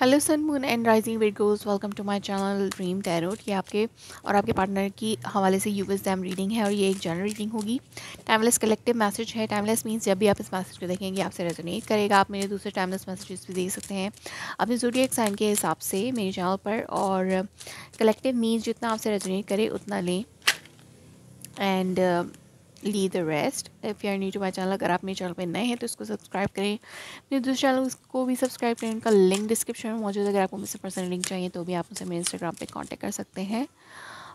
hello sun moon and rising Virgos welcome to my channel dream tarot ये आपके और आपके पार्टनर की हवाले से यूएस डैम रीडिंग है और ये एक जनरल रीडिंग होगी टाइमलेस कलेक्टिव मैसेज है टाइमलेस मींस जब भी आप इस मैसेज को देखेंगे आपसे रेजोनेट करेगा आप मेरे दूसरे टाइमलेस मैसेजेस भी देख सकते हैं अपने एक साइन के हिसाब से मेरे चैनल पर और कलेक्टिव मीन्स जितना आपसे रेजोनेट करे उतना लें and leave the rest if you are new to my channel अगर आप मेरे चैनल पर नए हैं तो इसको सब्सक्राइब करें मेरे दूसरे चैनल को भी सब्सक्राइब करें उनका लिंक डिस्क्रिप्शन में मौजूद है अगर आपको मुझसे पर्सनल लिंक चाहिए तो भी आप मुझसे मेरे इंस्टाग्राम पर कॉन्टेक्ट कर सकते हैं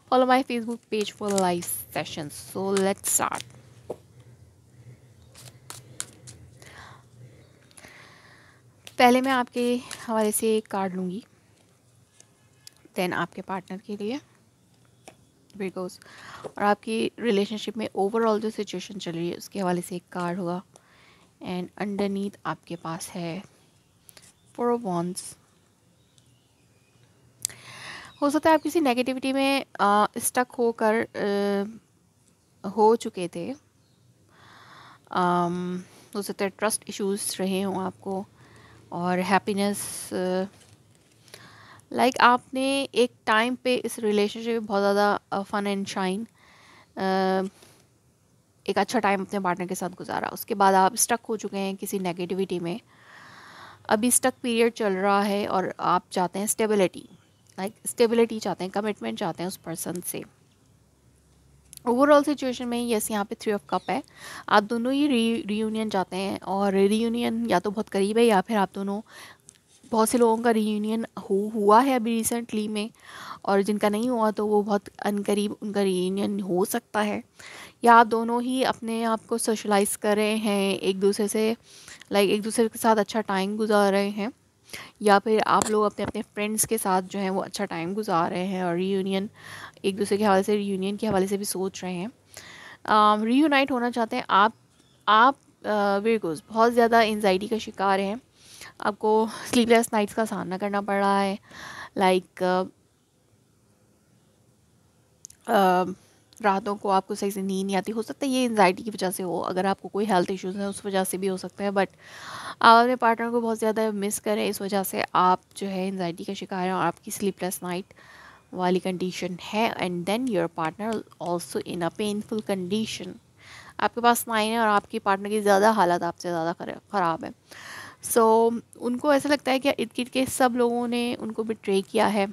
follow my Facebook page for live session so let's start पहले मैं आपके हवाले से कार्ड लूँगी देन आपके पार्टनर के लिए वीगोज और आपकी रिलेशनशिप में ओवरऑल जो सिचुएशन चल रही है उसके हवाले से एक कार्ड होगा एंड अंडरनीथ आपके पास है फोर वॉन्स हो सकता है आप किसी नेगेटिविटी में स्टक होकर हो चुके थे हो सकता है ट्रस्ट इश्यूज रहे हों आपको और हैप्पीनेस लाइक like, आपने एक टाइम पे इस रिलेशनशिप में बहुत ज़्यादा फ़न एंड शाइन एक अच्छा टाइम अपने पार्टनर के साथ गुजारा उसके बाद आप स्टक हो चुके हैं किसी नेगेटिविटी में अभी स्टक पीरियड चल रहा है और आप चाहते हैं स्टेबिलिटी लाइक स्टेबिलिटी चाहते हैं कमिटमेंट चाहते हैं उस पर्सन से ओवरऑल सिचुएशन में यस यहाँ पे थ्री ऑफ कप है आप दोनों ही री रीयूनियन जाते हैं और रीयूनियन या तो बहुत करीब है या फिर आप दोनों बहुत से लोगों का रीयूनियन हो हुआ है अभी रिसेंटली में और जिनका नहीं हुआ तो वो बहुत अनकरीब उनका रीयूनियन हो सकता है या आप दोनों ही अपने आप को सोशलाइज कर रहे हैं एक दूसरे से लाइक एक दूसरे के साथ अच्छा टाइम गुजार रहे हैं या फिर आप लोग अपने अपने फ्रेंड्स के साथ जो हैं वो अच्छा टाइम गुजार रहे हैं और रीयूनियन एक दूसरे के हवाले से रीयूनियन के हवाले से भी सोच रहे हैं रीयूनाइट होना चाहते हैं आप आप गुज बहुत ज़्यादा एनजाइटी का शिकार हैं आपको स्लीपलेस नाइट्स का सामना करना पड़ रहा है लाइक uh, uh, रातों को आपको सही से नींद नहीं आती हो सकता है ये एनजाइटी की वजह से हो अगर आपको कोई हेल्थ इश्यूज हैं उस वजह से भी हो सकता है बट आप अपने पार्टनर को बहुत ज़्यादा मिस करें इस वजह से आप जो है एनजाइटी का शिकार हैं और आपकी स्लीपलेस नाइट वाली कंडीशन है and then your partner also in a painful condition आपके पास नाइन है और आपके पार्टनर की ज़्यादा हालत आपसे ज़्यादा ख़राब है सो so, उनको ऐसा लगता है कि इर्द गिर्द के सब लोगों ने उनको बिट्रे किया है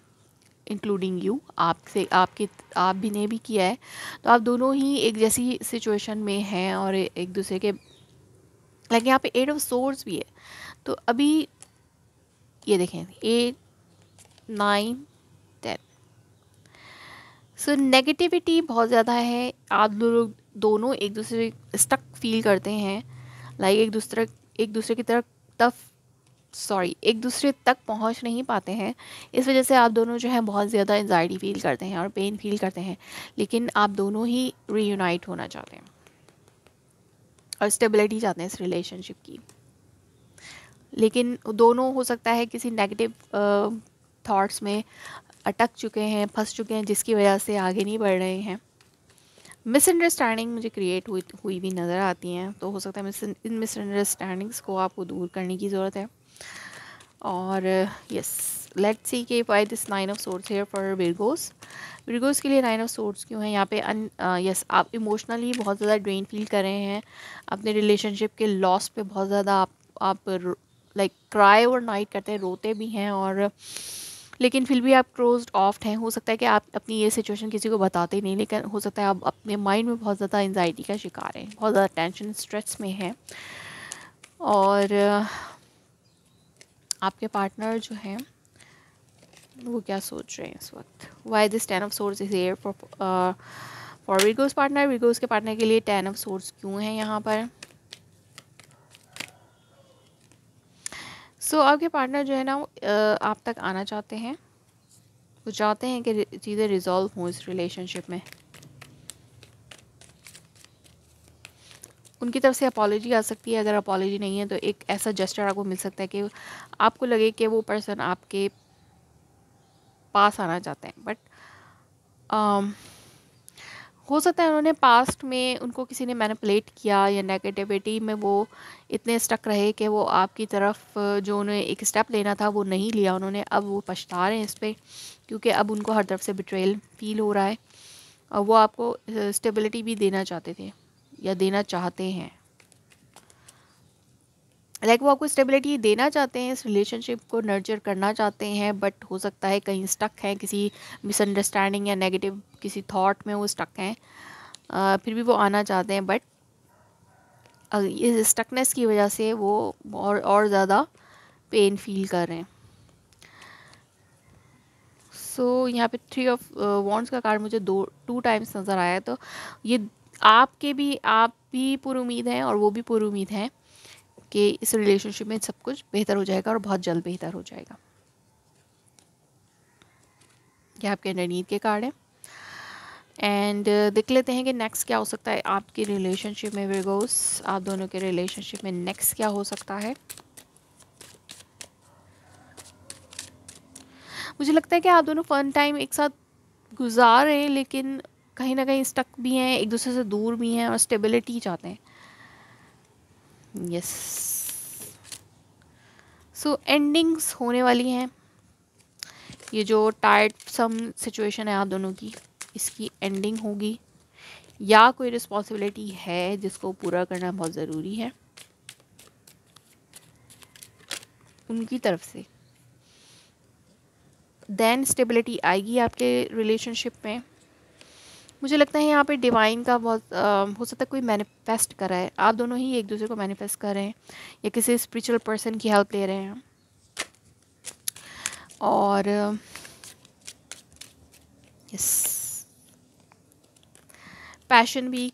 इंक्लूडिंग यू आपसे आपके आप भी ने भी किया है तो आप दोनों ही एक जैसी सिचुएशन में हैं और एक दूसरे के लेकिन यहाँ पे एट ऑफ सोर्स भी है तो अभी ये देखें eight nine ten so negativity बहुत ज़्यादा है आप लोग दोनों एक दूसरे स्टक फील करते हैं लाइक एक दूसरे एक दूसरे की तरफ तक सॉरी एक दूसरे तक पहुंच नहीं पाते हैं इस वजह से आप दोनों जो है बहुत ज़्यादा एन्जाइटी फील करते हैं और पेन फील करते हैं लेकिन आप दोनों ही रीयूनाइट होना चाहते हैं और स्टेबिलिटी चाहते हैं इस रिलेशनशिप की लेकिन दोनों हो सकता है किसी नेगेटिव थाट्स में अटक चुके हैं फंस चुके हैं जिसकी वजह से आगे नहीं बढ़ रहे हैं मिसअंडरस्टैंडिंग मुझे क्रिएट हुई हुई भी नज़र आती हैं तो हो सकता है इन मिसअंडरस्टैंडिंग्स को आपको दूर करने की ज़रूरत है और यस लेट सी के पाई this nine of swords here for Virgos Virgos के लिए नाइन ऑफ सोर्ट्स क्यों है यहाँ पे अन यस uh, आप इमोशनली बहुत ज़्यादा ड्रेन फील कर रहे हैं अपने रिलेशनशिप के लॉस पे बहुत ज़्यादा आप आप लाइक क्राई और नाइट करते हैं रोते भी हैं और uh, लेकिन फिर भी आप क्लोज ऑफ हैं हो सकता है कि आप अपनी ये सिचुएशन किसी को बताते ही नहीं लेकिन हो सकता है आप अपने माइंड में बहुत ज़्यादा एनजाइटी का शिकार हैं बहुत ज़्यादा टेंशन स्ट्रेस में हैं और आपके पार्टनर जो हैं वो क्या सोच रहे हैं इस वक्त why this ten of swords is here for Virgos partner Virgos के पार्टनर के लिए टेन ऑफ सोर्स क्यों है यहाँ पर सो so, आपके पार्टनर जो है ना आप तक आना चाहते हैं वो चाहते हैं कि चीज़ें रिजॉल्व हों इस रिलेशनशिप में उनकी तरफ से अपॉलोजी आ सकती है अगर अपॉलोजी नहीं है तो एक ऐसा जेस्टर आपको मिल सकता है कि आपको लगे कि वो पर्सन आपके पास आना चाहते हैं बट हो सकता है उन्होंने पास्ट में उनको किसी ने मैनिपुलेट किया या नेगेटिविटी में वो इतने स्टक रहे कि वो आपकी तरफ जो उन्हें एक स्टेप लेना था वो नहीं लिया उन्होंने अब वो पछता रहे हैं इस पर क्योंकि अब उनको हर तरफ से बिट्रेल फील हो रहा है और वो आपको स्टेबिलिटी भी देना चाहते थे या देना चाहते हैं लाइक वो आपको स्टेबिलिटी देना चाहते हैं इस रिलेशनशिप को नर्चर करना चाहते हैं बट हो सकता है कहीं स्टक हैं किसी मिसअंडरस्टैंडिंग या नेगेटिव किसी थॉट में वो स्टक हैं फिर भी वो आना चाहते हैं बट इस स्टकनेस की वजह से वो और और ज़्यादा पेन फील कर रहे हैं सो so, यहाँ पे थ्री ऑफ वॉन्ट्स का कार्ड मुझे दो टू टाइम्स नज़र आया तो ये आपके भी आप भी पुरुद हैं और वो भी पुरुद हैं कि इस रिलेशनशिप में सब कुछ बेहतर हो जाएगा और बहुत जल्द बेहतर हो जाएगा ये आपके नीत के कार्ड हैं एंड uh, देख लेते हैं कि नेक्स्ट क्या हो सकता है आपकी रिलेशनशिप में विगोस आप दोनों के रिलेशनशिप में नेक्स्ट क्या हो सकता है मुझे लगता है कि आप दोनों फन टाइम एक साथ गुजार रहे हैं लेकिन कहीं ना कहीं स्टक भी हैं एक दूसरे से दूर भी हैं और स्टेबिलिटी चाहते हैं यस सो एंडिंग्स होने वाली हैं ये जो टाइट सम सिचुएशन है आप दोनों की इसकी एंडिंग होगी या कोई रिस्पॉन्सिबिलिटी है जिसको पूरा करना बहुत ज़रूरी है उनकी तरफ से देन स्टेबिलिटी आएगी आपके रिलेशनशिप में मुझे लगता है यहाँ पे डिवाइन का बहुत आ, हो सकता है कोई मैनिफेस्ट कर रहा है आप दोनों ही एक दूसरे को मैनिफेस्ट कर रहे हैं या किसी स्पिरिचुअल पर्सन की हेल्प ले रहे हैं और यस पैशन भी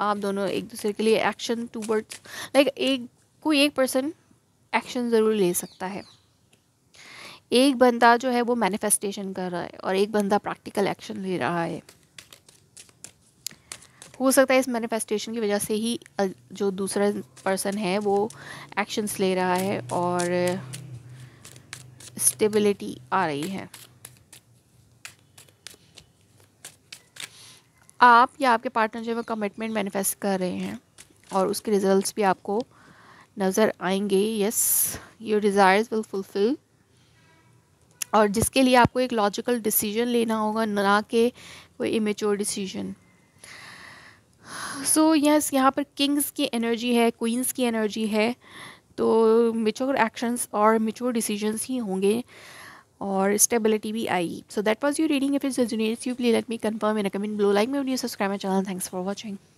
आप दोनों एक दूसरे के लिए एक्शन टूवर्ड्स लाइक एक कोई एक पर्सन एक्शन ज़रूर ले सकता है एक बंदा जो है वो मैनिफेस्टेशन कर रहा है और एक बंदा प्रैक्टिकल एक्शन ले रहा है हो सकता है इस मैनिफेस्टेशन की वजह से ही जो दूसरा पर्सन है वो एक्शंस ले रहा है और स्टेबिलिटी आ रही है आप या आपके पार्टनर जो है कमिटमेंट मैनिफेस्ट कर रहे हैं और उसके रिजल्ट्स भी आपको नज़र आएंगे yes your desires will fulfill और जिसके लिए आपको एक लॉजिकल डिसीजन लेना होगा ना कि कोई इमेच्योर डिसीजन सो यस यहाँ पर किंग्स की एनर्जी है क्वींस की एनर्जी है तो मेच्योर एक्शंस और मेच्योर डिसीजंस ही होंगे और स्टेबिलिटी भी आई so that was your reading if it's you please let me confirm in a comment below like my video subscribe my channel thanks for watching